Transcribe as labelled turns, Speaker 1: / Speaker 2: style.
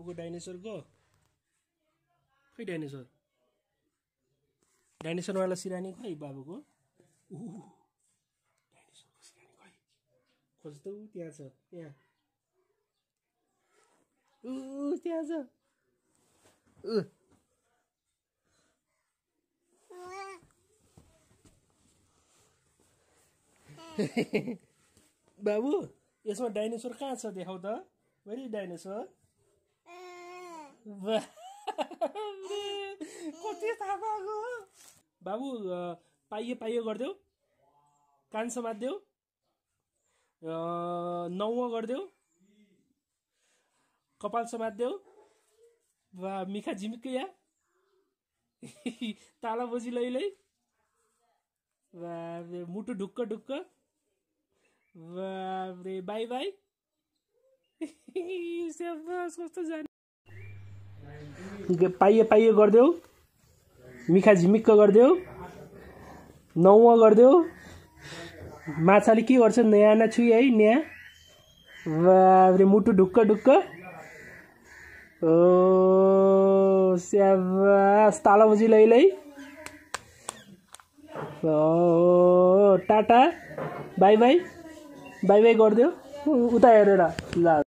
Speaker 1: ऊको डाइनेसरको खै डाइनेसर डाइनेसरवाला सिरानी खै बाबुको ऊ डाइनेसरको सिरानी खै खोज्दौ त्यहाँ छ त्यहाँ ऊ त्यहाँ छ ऊ बाबु यसमा डाइनेसोर कहाँ छ देखाउ त वेरी डाइनेसोर बाबु पाइयो पाइयो गरिदेऊ कान माथिदेऊ नौ गरिदेऊ कपाल समातिदेऊ वा मिखा झिमिक्कै या ताला बोजी लै वा मुटु ढुक्क ढुक्क वा बाई बाई कस्तो जाने पाइए पाइए गरिदेऊ मिखा झिमिक्क गरिदेऊ नौवा गरिदेऊ माछाले के गर्छ नयाँ न छु है न्या मुटु ढुक्क ढुक्क ओ स्याबास लै लै tata bye bye bye bye गरिदेऊ उता हेरेर ल